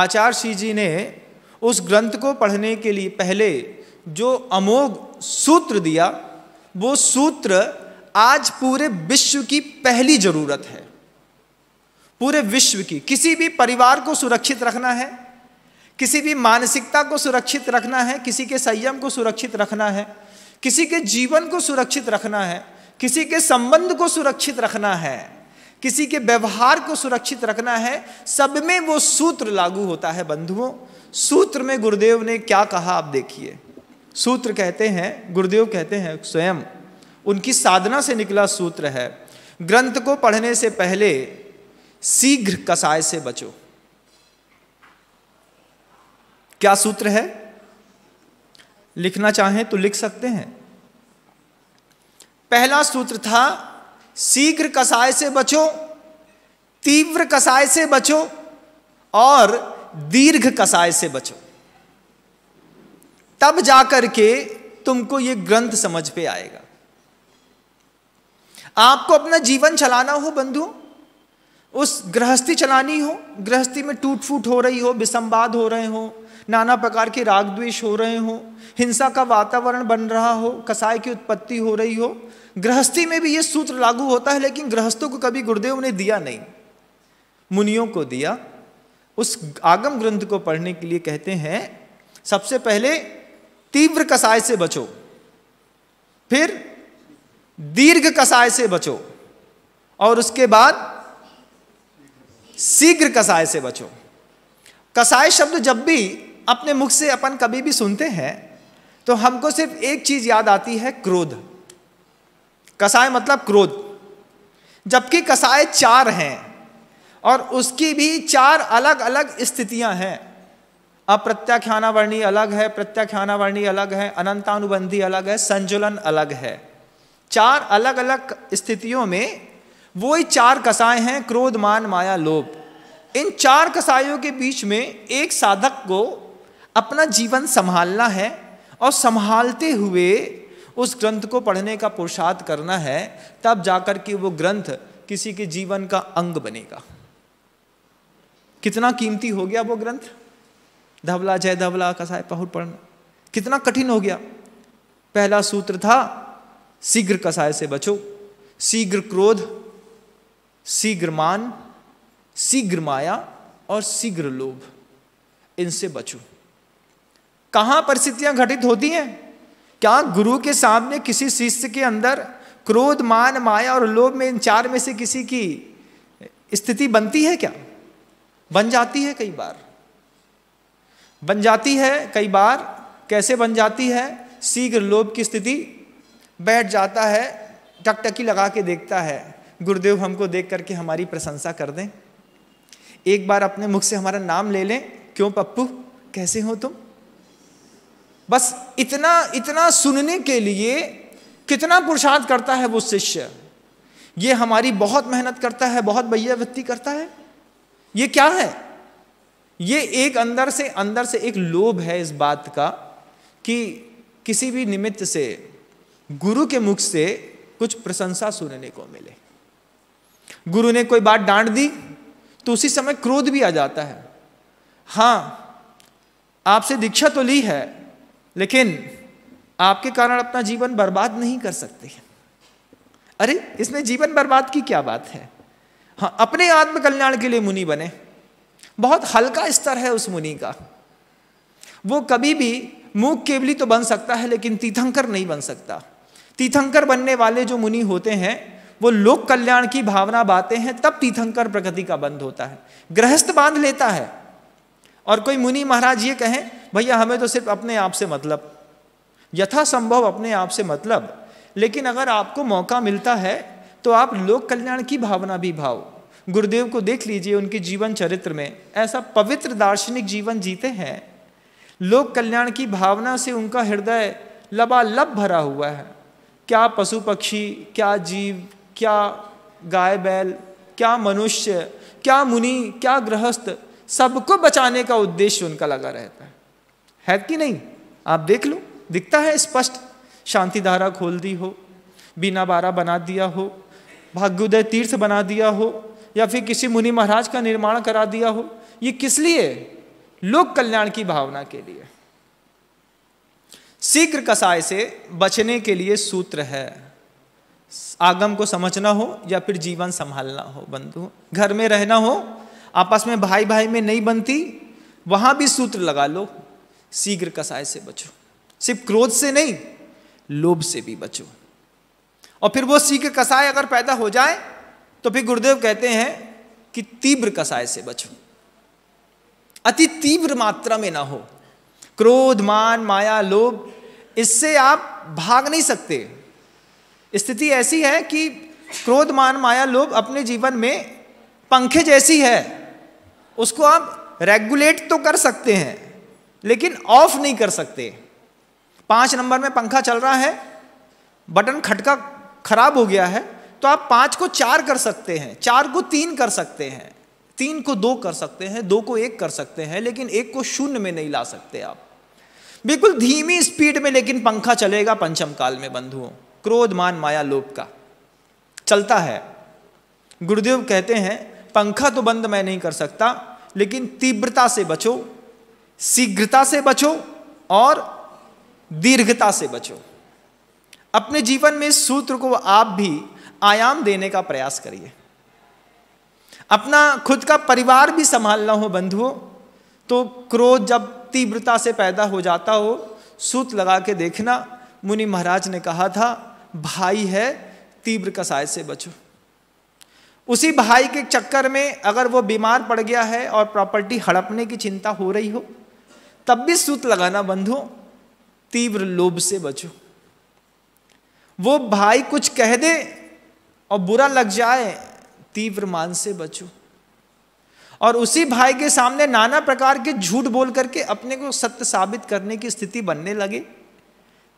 आचार्य जी ने उस ग्रंथ को पढ़ने के लिए पहले जो अमोघ सूत्र दिया वो सूत्र आज पूरे विश्व की पहली जरूरत है पूरे विश्व की किसी भी परिवार को सुरक्षित रखना है किसी भी मानसिकता को सुरक्षित रखना है किसी के संयम को सुरक्षित रखना है किसी के जीवन को सुरक्षित रखना है किसी के संबंध को सुरक्षित रखना है किसी के व्यवहार को सुरक्षित रखना है सब में वो सूत्र लागू होता है बंधुओं सूत्र में गुरुदेव ने क्या कहा आप देखिए सूत्र कहते हैं गुरुदेव कहते हैं स्वयं उनकी साधना से निकला सूत्र है ग्रंथ को पढ़ने से पहले शीघ्र कसाय से बचो क्या सूत्र है लिखना चाहें तो लिख सकते हैं पहला सूत्र था शीघ्र कसाय से बचो तीव्र कसाय से बचो और दीर्घ कसाय से बचो तब जाकर के तुमको ये ग्रंथ समझ पे आएगा आपको अपना जीवन चलाना हो बंधु उस गृहस्थी चलानी हो गृहस्थी में टूट फूट हो रही हो विसंवाद हो रहे हो नाना प्रकार के राग द्वेष हो रहे हो हिंसा का वातावरण बन रहा हो कसाय की उत्पत्ति हो रही हो गृहस्थी में भी ये सूत्र लागू होता है लेकिन गृहस्थों को कभी गुरुदेव ने दिया नहीं मुनियों को दिया उस आगम ग्रंथ को पढ़ने के लिए कहते हैं सबसे पहले तीव्र कसाय से बचो फिर दीर्घ कसाय से बचो और उसके बाद शीघ्र कसाय से बचो कसाय शब्द जब भी अपने मुख से अपन कभी भी सुनते हैं तो हमको सिर्फ एक चीज याद आती है क्रोध कसाय मतलब क्रोध जबकि कसाय चार हैं और उसकी भी चार अलग अलग स्थितियां हैं अप्रत्याख्यानावर्णी अलग है प्रत्याख्यानावर्णी अलग है अनंतानुबंधी अलग है संजुलन अलग है चार अलग अलग स्थितियों में वो ही चार कसाय हैं क्रोध मान माया लोभ इन चार कसायों के बीच में एक साधक को अपना जीवन संभालना है और संभालते हुए उस ग्रंथ को पढ़ने का पुरुषार्थ करना है तब जाकर के वो ग्रंथ किसी के जीवन का अंग बनेगा कितना कीमती हो गया वो ग्रंथ धवला जय धवला कसाय पहुट पढ़ना कितना कठिन हो गया पहला सूत्र था शीघ्र कसाय से बचो शीघ्र क्रोध शीघ्र मान शीघ्र माया और शीघ्र लोभ इनसे बचो कहाँ परिस्थितियाँ घटित होती हैं क्या गुरु के सामने किसी शिष्य के अंदर क्रोध मान माया और लोभ में इन चार में से किसी की स्थिति बनती है क्या बन जाती है कई बार बन जाती है कई बार कैसे बन जाती है शीघ्र लोभ की स्थिति बैठ जाता है टकटकी लगा के देखता है गुरुदेव हमको देख करके हमारी प्रशंसा कर दें एक बार अपने मुख से हमारा नाम ले लें क्यों पप्पू कैसे हो तुम बस इतना इतना सुनने के लिए कितना पुरुषार्थ करता है वो शिष्य ये हमारी बहुत मेहनत करता है बहुत व्यक्ति करता है ये क्या है ये एक अंदर से अंदर से एक लोभ है इस बात का कि किसी भी निमित्त से गुरु के मुख से कुछ प्रशंसा सुनने को मिले गुरु ने कोई बात डांट दी तो उसी समय क्रोध भी आ जाता है हाँ आपसे दीक्षा तो ली है लेकिन आपके कारण अपना जीवन बर्बाद नहीं कर सकते अरे इसमें जीवन बर्बाद की क्या बात है हाँ अपने आत्म कल्याण के लिए मुनि बने बहुत हल्का स्तर है उस मुनि का वो कभी भी मूक केवली तो बन सकता है लेकिन तीर्थंकर नहीं बन सकता तीर्थंकर बनने वाले जो मुनि होते हैं वो लोक कल्याण की भावना बातें हैं तब तीर्थंकर प्रकृति का बंध होता है गृहस्थ बांध लेता है और कोई मुनि महाराज ये कहें भैया हमें तो सिर्फ अपने आप से मतलब यथासंभव अपने आप से मतलब लेकिन अगर आपको मौका मिलता है तो आप लोक कल्याण की भावना भी भाव गुरुदेव को देख लीजिए उनके जीवन चरित्र में ऐसा पवित्र दार्शनिक जीवन जीते हैं लोक कल्याण की भावना से उनका हृदय लबालब भरा हुआ है क्या पशु पक्षी क्या जीव क्या गाय बैल क्या मनुष्य क्या मुनि क्या गृहस्थ सबको बचाने का उद्देश्य उनका लगा रहता है है कि नहीं आप देख लो दिखता है स्पष्ट शांति धारा खोल दी हो बिना बारा बना दिया हो भाग्योदय तीर्थ बना दिया हो या फिर किसी मुनि महाराज का निर्माण करा दिया हो ये किस लिए लोक कल्याण की भावना के लिए शीघ्र कसाय से बचने के लिए सूत्र है आगम को समझना हो या फिर जीवन संभालना हो बंधु घर में रहना हो आपस में भाई भाई में नहीं बनती वहां भी सूत्र लगा लो शीघ्र कसाय से बचो सिर्फ क्रोध से नहीं लोभ से भी बचो और फिर वो शीघ्र कसाय अगर पैदा हो जाए तो फिर गुरुदेव कहते हैं कि तीव्र कसाय से बचो अति तीव्र मात्रा में ना हो क्रोध मान माया लोभ इससे आप भाग नहीं सकते स्थिति ऐसी है कि क्रोध मान माया लोभ अपने जीवन में पंखे जैसी है उसको आप रेगुलेट तो कर सकते हैं लेकिन ऑफ नहीं कर सकते पांच नंबर में पंखा चल रहा है बटन खटका खराब हो गया है तो आप पांच को चार कर सकते हैं चार को तीन कर सकते हैं तीन को दो कर सकते हैं दो को एक कर सकते हैं लेकिन एक को शून्य में नहीं ला सकते आप बिल्कुल धीमी स्पीड में लेकिन पंखा चलेगा पंचम काल में बंधुओं क्रोध मान माया लोप का चलता है गुरुदेव कहते हैं पंखा तो बंद मैं नहीं कर सकता लेकिन तीव्रता से बचो शीघ्रता से बचो और दीर्घता से बचो अपने जीवन में सूत्र को आप भी आयाम देने का प्रयास करिए अपना खुद का परिवार भी संभालना हो बंधुओं तो क्रोध जब तीव्रता से पैदा हो जाता हो सूत लगा के देखना मुनि महाराज ने कहा था भाई है तीव्र कसाय से बचो उसी भाई के चक्कर में अगर वो बीमार पड़ गया है और प्रॉपर्टी हड़पने की चिंता हो रही हो तब भी सूत लगाना बंद हो तीव्र लोभ से बचो वो भाई कुछ कह दे और बुरा लग जाए तीव्र मान से बचो और उसी भाई के सामने नाना प्रकार के झूठ बोल करके अपने को सत्य साबित करने की स्थिति बनने लगे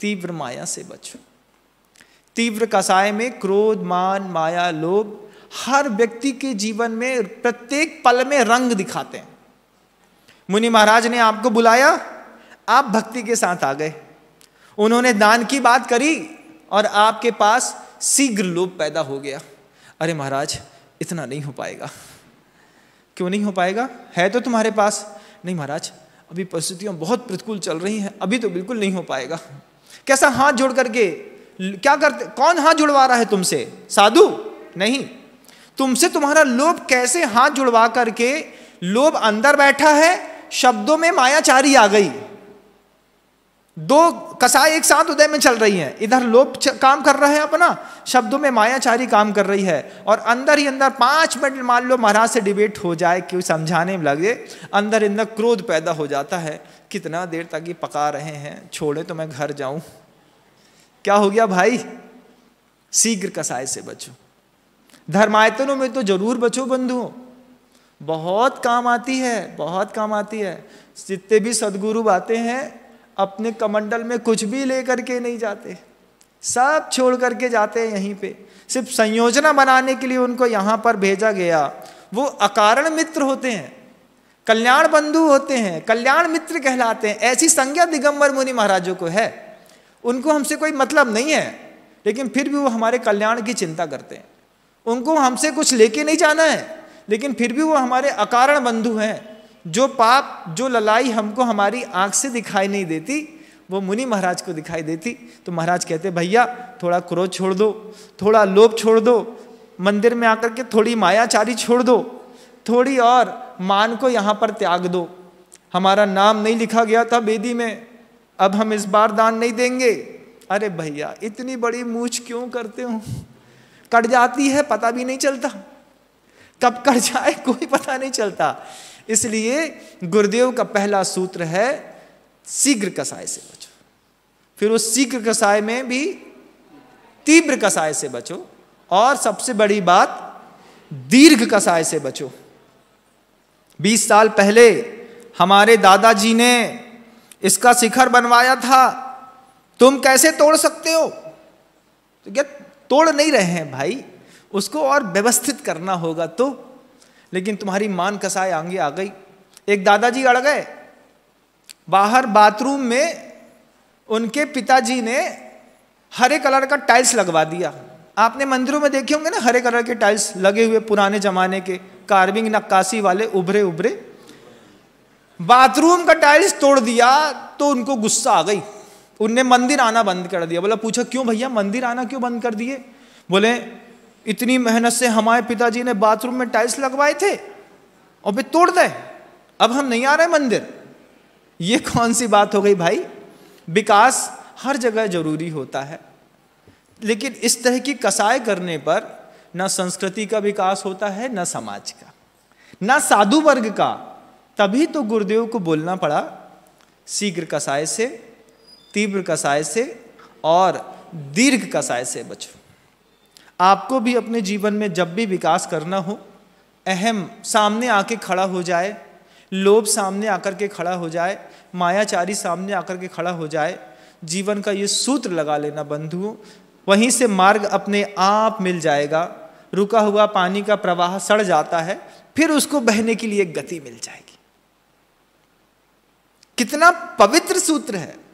तीव्र माया से बचो तीव्र कसाय में क्रोध मान माया लोभ हर व्यक्ति के जीवन में प्रत्येक पल में रंग दिखाते हैं मुनि महाराज ने आपको बुलाया आप भक्ति के साथ आ गए उन्होंने दान की बात करी और आपके पास शीघ्र लोभ पैदा हो गया अरे महाराज इतना नहीं हो पाएगा क्यों नहीं हो पाएगा है तो तुम्हारे पास नहीं महाराज अभी परिस्थितियां बहुत प्रतिकूल चल रही हैं अभी तो बिल्कुल नहीं हो पाएगा कैसा हाथ जोड़ करके क्या करते कौन हाथ जुड़वा रहा है तुमसे साधु नहीं तुमसे तुम्हारा लोभ कैसे हाथ जुड़वा करके लोभ अंदर बैठा है शब्दों में मायाचारी आ गई दो कसाई एक साथ उदय में चल रही हैं इधर लोप काम कर रहे हैं अपना शब्दों में मायाचारी काम कर रही है और अंदर ही अंदर पांच मिनट मान लो महाराज से डिबेट हो जाए क्यों समझाने में लगे अंदर अंदर क्रोध पैदा हो जाता है कितना देर तक ये पका रहे हैं छोड़े तो मैं घर जाऊं क्या हो गया भाई शीघ्र कसाई से बचो धर्मायतनों में तो जरूर बचो बंधुओं बहुत काम आती है बहुत काम आती है जितने भी सदगुरु आते हैं अपने कमंडल में कुछ भी ले करके नहीं जाते सब छोड़ करके जाते हैं यहीं पे सिर्फ संयोजना बनाने के लिए उनको यहाँ पर भेजा गया वो अकारण मित्र होते हैं कल्याण बंधु होते हैं कल्याण मित्र कहलाते हैं ऐसी संज्ञा दिगंबर मुनि महाराजों को है उनको हमसे कोई मतलब नहीं है लेकिन फिर भी वो हमारे कल्याण की चिंता करते हैं उनको हमसे कुछ लेके नहीं जाना है लेकिन फिर भी वो हमारे अकारण बंधु हैं जो पाप जो ललाई हमको हमारी आँख से दिखाई नहीं देती वो मुनि महाराज को दिखाई देती तो महाराज कहते भैया थोड़ा क्रोध छोड़ दो थोड़ा लोभ छोड़ दो मंदिर में आकर के थोड़ी मायाचारी छोड़ दो थोड़ी और मान को यहाँ पर त्याग दो हमारा नाम नहीं लिखा गया था बेदी में अब हम इस बार दान नहीं देंगे अरे भैया इतनी बड़ी मूछ क्यों करते हो कट जाती है पता भी नहीं चलता कब कट जाए कोई पता नहीं चलता इसलिए गुरुदेव का पहला सूत्र है शीघ्र कसाय से बचो फिर उस शीघ्र कसाय में भी तीव्र कसाय से बचो और सबसे बड़ी बात दीर्घ कसाय से बचो 20 साल पहले हमारे दादाजी ने इसका शिखर बनवाया था तुम कैसे तोड़ सकते हो तो क्या तोड़ नहीं रहे हैं भाई उसको और व्यवस्थित करना होगा तो लेकिन तुम्हारी मान कसाए आंगे आ गई एक दादाजी अड़ गए बाहर बाथरूम में उनके पिताजी ने हरे कलर का टाइल्स लगवा दिया आपने मंदिरों में देखे होंगे ना हरे कलर के टाइल्स लगे हुए पुराने जमाने के कार्विंग नक्काशी वाले उभरे उभरे बाथरूम का टाइल्स तोड़ दिया तो उनको गुस्सा आ गई उनने मंदिर आना बंद कर दिया बोला पूछा क्यों भैया मंदिर आना क्यों बंद कर दिए बोले इतनी मेहनत से हमारे पिताजी ने बाथरूम में टाइल्स लगवाए थे और वे तोड़ दे अब हम नहीं आ रहे मंदिर ये कौन सी बात हो गई भाई विकास हर जगह जरूरी होता है लेकिन इस तरह की कसाई करने पर ना संस्कृति का विकास होता है ना समाज का ना साधु वर्ग का तभी तो गुरुदेव को बोलना पड़ा शीघ्र कसाय से तीव्र कसाय से और दीर्घ कसाय से बचो आपको भी अपने जीवन में जब भी विकास करना हो अहम सामने आके खड़ा हो जाए लोभ सामने आकर के खड़ा हो जाए मायाचारी सामने आकर के खड़ा हो जाए जीवन का ये सूत्र लगा लेना बंधुओं वहीं से मार्ग अपने आप मिल जाएगा रुका हुआ पानी का प्रवाह सड़ जाता है फिर उसको बहने के लिए गति मिल जाएगी कितना पवित्र सूत्र है